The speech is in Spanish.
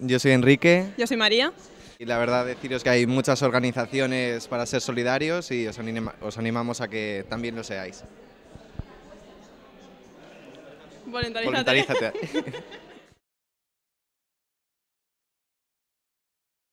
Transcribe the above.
Yo soy Enrique. Yo soy María. Y la verdad deciros que hay muchas organizaciones para ser solidarios y os, animamos a que también lo seáis.